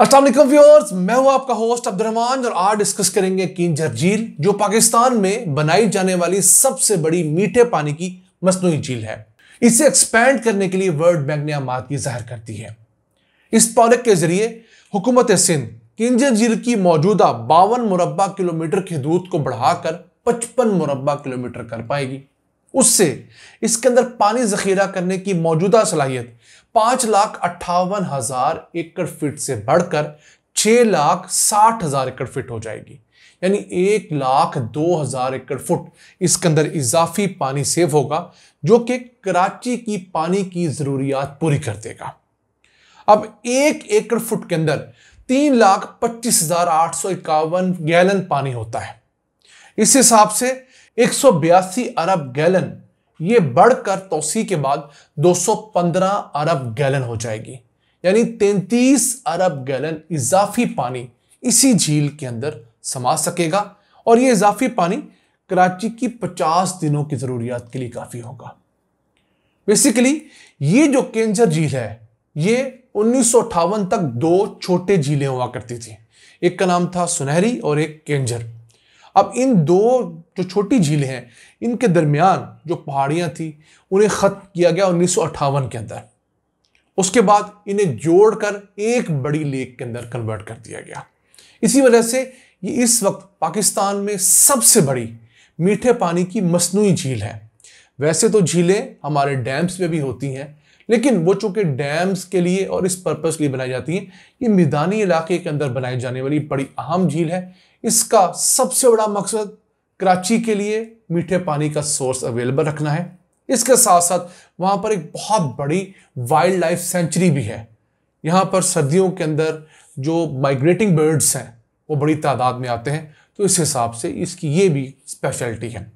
मैं हूं आपका होस्ट अब्दुलरहमान और आज डिस्कस करेंगे कीन झील जो पाकिस्तान में बनाई जाने वाली सबसे बड़ी मीठे पानी की मसनू झील है इसे एक्सपेंड करने के लिए वर्ल्ड बैंक ने की जाहिर करती है इस प्रोजेक्ट के जरिए हुकूमत सिंध किंजर झील की मौजूदा बावन मुरबा किलोमीटर की हदूद को बढ़ाकर पचपन मुरबा किलोमीटर कर पाएगी उससे इसके अंदर पानी जखीरा करने की मौजूदा सलाहियत पांच लाख अट्ठावन हजार एकड़ फीट से बढ़कर छह लाख साठ हजार एकड़ फीट हो जाएगी यानी एक लाख दो हजार एकड़ फुट इसके अंदर इजाफी पानी सेव होगा जो कि कराची की पानी की ज़रूरियात पूरी कर देगा अब एक एकड़ फुट के अंदर तीन लाख पच्चीस हजार आठ सौ इक्यावन गैलन पानी होता है इस हिसाब से एक अरब गैलन ये बढ़कर तोसी के बाद 215 अरब गैलन हो जाएगी यानी 33 अरब गैलन इजाफी पानी इसी झील के अंदर समा सकेगा और ये इजाफी पानी कराची की 50 दिनों की ज़रूरियात के लिए काफ़ी होगा बेसिकली ये जो केंजर झील है ये उन्नीस तक दो छोटे झीलें हुआ करती थी एक का नाम था सुनहरी और एक केंजर अब इन दो जो छोटी झीलें हैं इनके दरमियान जो पहाड़ियाँ थी उन्हें ख़त्म किया गया उन्नीस के अंदर उसके बाद इन्हें जोड़कर एक बड़ी लेक के अंदर कन्वर्ट कर दिया गया इसी वजह से ये इस वक्त पाकिस्तान में सबसे बड़ी मीठे पानी की मसनू झील है वैसे तो झीलें हमारे डैम्स में भी होती हैं लेकिन वो चूंकि डैम्स के लिए और इस परपज़ के लिए बनाई जाती हैं ये मैदानी इलाके के अंदर बनाई जाने वाली बड़ी अहम झील है इसका सबसे बड़ा मकसद कराची के लिए मीठे पानी का सोर्स अवेलेबल रखना है इसके साथ साथ वहाँ पर एक बहुत बड़ी वाइल्ड लाइफ सेंचुरी भी है यहाँ पर सर्दियों के अंदर जो माइग्रेटिंग बर्ड्स हैं वो बड़ी तादाद में आते हैं तो इस हिसाब से इसकी ये भी स्पेशलिटी है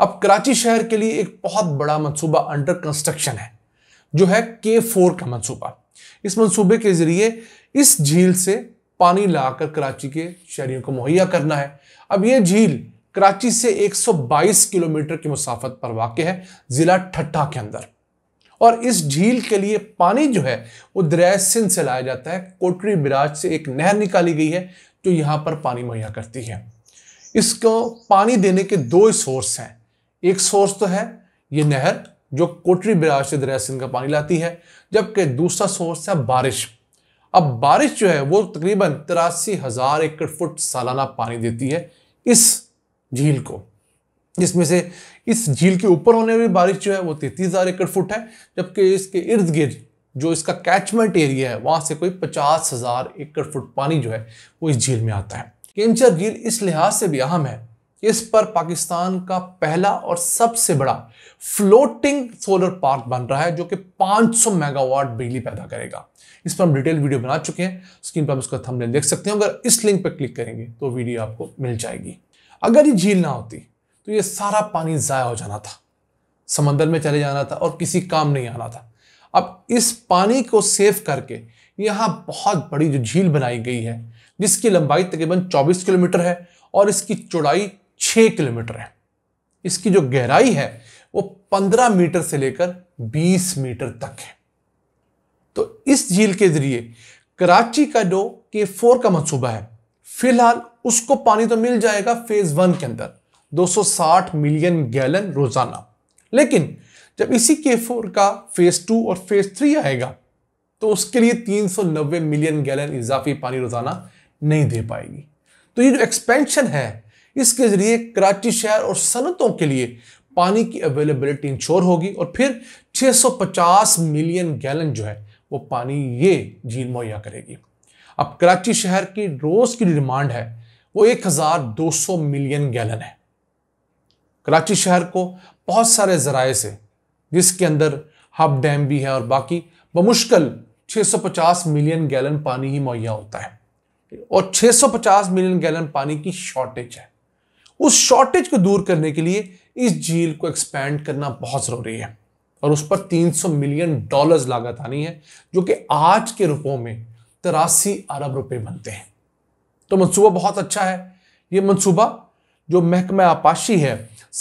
अब कराची शहर के लिए एक बहुत बड़ा मंसूबा अंडर कंस्ट्रक्शन है जो है के फोर का मनसूबा इस मनसूबे के जरिए इस झील से पानी लाकर कराची के शहरियों को मुहैया करना है अब यह झील कराची से 122 किलोमीटर की मुसाफत पर वाक़ है ज़िला ठट्ठा के अंदर और इस झील के लिए पानी जो है वो दरिया सिंध से लाया जाता है कोटरी बिराज से एक नहर निकाली गई है जो यहां पर पानी मुहैया करती है इसको पानी देने के दो सोर्स हैं एक सोर्स तो है ये नहर जो कोटरी बिराज से दरिया सिंध का पानी लाती है जबकि दूसरा सोर्स है बारिश अब बारिश जो है वो तकरीबन तिरासी हज़ार एकड़ फुट सालाना पानी देती है इस झील को जिसमें से इस झील के ऊपर होने वाली बारिश जो है वो तैतीस हज़ार एकड़ फुट है जबकि इसके इर्द गिर्द जो इसका कैचमेंट एरिया है वहाँ से कोई पचास हज़ार एकड़ फुट पानी जो है वो इस झील में आता है केमचर झील इस लिहाज से भी अहम है इस पर पाकिस्तान का पहला और सबसे बड़ा फ्लोटिंग सोलर पार्क बन रहा है जो कि 500 मेगावाट बिजली पैदा करेगा इस पर हम डिटेल वीडियो बना चुके हैं स्क्रीन पर हम उसका थंबनेल देख सकते हैं अगर इस लिंक पर क्लिक करेंगे तो वीडियो आपको मिल जाएगी अगर ये झील ना होती तो ये सारा पानी ज़ाया हो जाना था समंदर में चले जाना था और किसी काम नहीं आना था अब इस पानी को सेव करके यहाँ बहुत बड़ी जो झील बनाई गई है जिसकी लंबाई तकरीबन 24 किलोमीटर है और इसकी चौड़ाई छः किलोमीटर है इसकी जो गहराई है वो पंद्रह मीटर से लेकर बीस मीटर तक है तो इस झील के जरिए कराची का जो के फोर का मनसूबा है फिलहाल उसको पानी तो मिल जाएगा फेज वन के अंदर 260 मिलियन गैलन रोजाना लेकिन जब इसी के फोर का फेज टू और फेज थ्री आएगा तो उसके लिए 390 मिलियन गैलन इजाफी पानी रोजाना नहीं दे पाएगी तो ये जो एक्सपेंशन है इसके ज़रिए कराची शहर और सनतों के लिए पानी की अवेलेबिलिटी इंश्योर होगी और फिर 650 मिलियन गैलन जो है वो पानी ये झील मुहैया करेगी अब कराची शहर की रोज़ की डिमांड है वो 1200 मिलियन गैलन है कराची शहर को बहुत सारे ज़राए से जिसके अंदर हब डैम भी है और बाकी बमुश्किल 650 मिलियन गैलन पानी ही मुहैया होता है और 650 मिलियन गैलन पानी की शॉर्टेज है उस शॉर्टेज को दूर करने के लिए इस झील को एक्सपैंड करना बहुत ज़रूरी है और उस पर 300 मिलियन डॉलर्स लागत आनी है जो कि आज के रुपयों में तिरासी अरब रुपए बनते हैं तो मंसूबा बहुत अच्छा है ये मंसूबा जो महकमा आपाशी है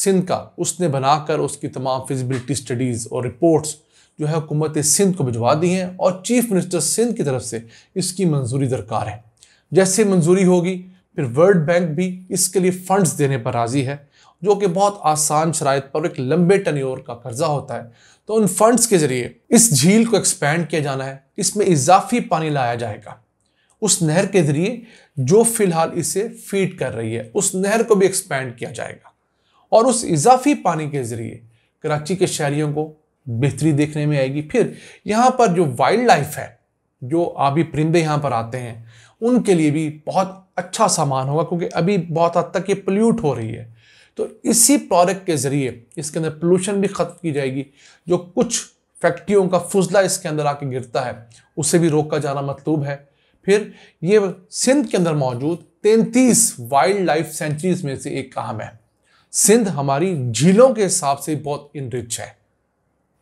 सिंध का उसने बनाकर उसकी तमाम फिजिबिलिटी स्टडीज़ और रिपोर्ट्स जो है हुकूमत सिंध को भिजवा दी हैं और चीफ मिनिस्टर सिंध की तरफ से इसकी मंजूरी दरकार है जैसे मंजूरी होगी फिर वर्ल्ड बैंक भी इसके लिए फंड्स देने पर राजी है जो कि बहुत आसान शराय पर एक लंबे टनियोर का कर्जा होता है तो उन फंड्स के जरिए इस झील को एक्सपेंड किया जाना है इसमें इजाफी पानी लाया जाएगा उस नहर के जरिए जो फिलहाल इसे फीड कर रही है उस नहर को भी एक्सपेंड किया जाएगा और उस इजाफी पानी के जरिए कराची के शहरीों को बेहतरी देखने में आएगी फिर यहाँ पर जो वाइल्ड लाइफ है जो आबी परिंदे यहाँ पर आते हैं उनके लिए भी बहुत अच्छा सामान होगा क्योंकि अभी बहुत हद तक ये पोल्यूट हो रही है तो इसी प्रोडक्ट के ज़रिए इसके अंदर पोल्यूशन भी ख़त्म की जाएगी जो कुछ फैक्ट्रियों का फजला इसके अंदर आके गिरता है उसे भी रोका जाना मतलूब है फिर ये सिंध के अंदर मौजूद तैंतीस वाइल्ड लाइफ सेंचुरीज में से एक काम है सिंध हमारी झीलों के हिसाब से बहुत इनरिच है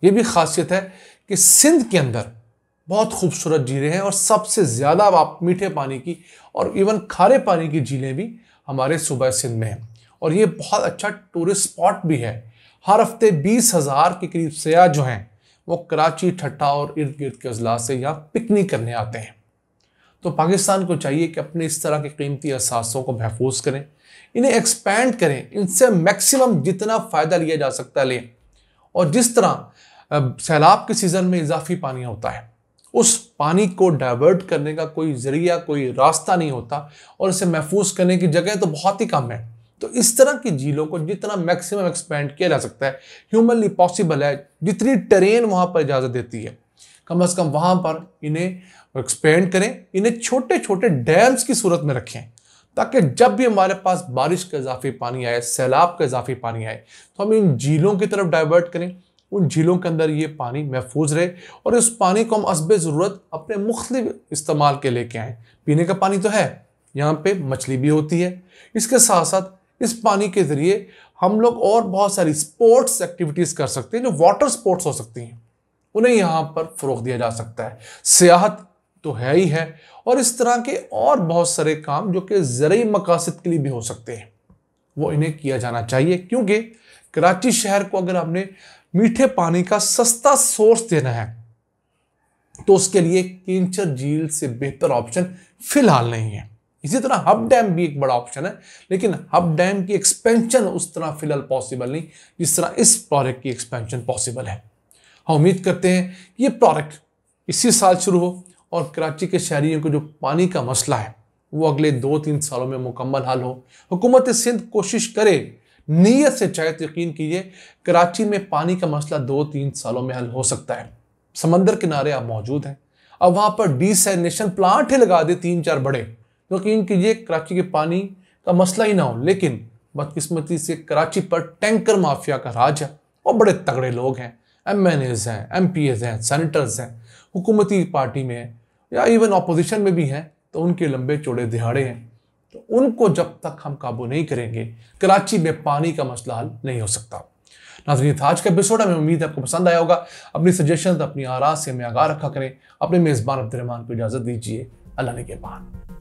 ये भी खासियत है कि सिंध के अंदर बहुत खूबसूरत झीलें हैं और सबसे ज़्यादा आप मीठे पानी की और इवन खारे पानी की झीलें भी हमारे सूबे सिंध में हैं और ये बहुत अच्छा टूरिस्ट स्पॉट भी है हर हफ्ते बीस हज़ार के करीब सयाह जो हैं वो कराची ठट्टा और इर्द गिर्द के अजला से यहाँ पिकनिक करने आते हैं तो पाकिस्तान को चाहिए कि अपने इस तरह के कीमती असासों को महफूज करें इन्हें एक्सपैंड करें इनसे मैक्सिमम जितना फ़ायदा लिया जा सकता है लें और जिस तरह सैलाब के सीज़न में इजाफी पानी होता है उस पानी को डाइवर्ट करने का कोई जरिया कोई रास्ता नहीं होता और इसे महफूज करने की जगह तो बहुत ही कम है तो इस तरह की झीलों को जितना मैक्सिमम एक्सपेंड किया जा सकता है ह्यूमनली पॉसिबल है जितनी ट्रेन वहाँ पर इजाज़त देती है कम अज़ कम वहाँ पर इन्हें एक्सपेंड करें इन्हें छोटे छोटे डैम्स की सूरत में रखें ताकि जब भी हमारे पास बारिश का इजाफी पानी आए सैलाब का इजाफी पानी आए तो हम इन झीलों की तरफ डाइवर्ट करें उन झीलों के अंदर ये पानी महफूज रहे और इस पानी को हम असब ज़रूरत अपने मुख्त इस्तेमाल के लेके आएँ पीने का पानी तो है यहाँ पे मछली भी होती है इसके साथ साथ इस पानी के ज़रिए हम लोग और बहुत सारी स्पोर्ट्स एक्टिविटीज़ कर सकते हैं जो वाटर स्पोर्ट्स हो सकती हैं उन्हें यहाँ पर फ़रोग दिया जा सकता है सियाहत तो है ही है और इस तरह के और बहुत सारे काम जो कि ज़रूरी मकासद के लिए भी हो सकते हैं वो इन्हें किया जाना चाहिए क्योंकि कराची शहर को अगर हमने मीठे पानी का सस्ता सोर्स देना है तो उसके लिए किंचर झील से बेहतर ऑप्शन फिलहाल नहीं है इसी तरह हब डैम भी एक बड़ा ऑप्शन है लेकिन हब डैम की एक्सपेंशन उस तरह फिलहाल पॉसिबल नहीं जिस तरह इस प्रोडक्ट की एक्सपेंशन पॉसिबल है हम उम्मीद करते हैं ये प्रोडक्ट इसी साल शुरू हो और कराची के शहरीों को जो पानी का मसला है वो अगले दो तीन सालों में मुकम्मल हल हो हुकूमत सिंध कोशिश करे नीयत से चाहे तो यकीन कीजिए कराची में पानी का मसला दो तीन सालों में हल हो सकता है समंदर किनारे आप मौजूद हैं अब वहाँ पर डिसनेशन प्लांट ही लगा दे तीन चार बड़े तो यकीन कीजिए कराची के पानी का मसला ही ना हो लेकिन बदकिस्मती से कराची पर टैंकर माफिया का राज है और बड़े तगड़े लोग हैं एम एन एज हैं एम पी एज हैं सैनिटर्स हैं हुकूमती पार्टी में हैं या इवन अपोजिशन में भी हैं तो उनके लंबे चौड़े दिहाड़े हैं तो उनको जब तक हम काबू नहीं करेंगे कराची में पानी का मसला हल नहीं हो सकता नाजरीन था आज का एपिसोड हमें उम्मीद है आपको पसंद आया होगा अपनी सजेशन अपनी आरा से हमें आगाह रखा करें अपने मेज़बान अब्दुलरहमान को इजाज़त दीजिए अल्लाह के बाद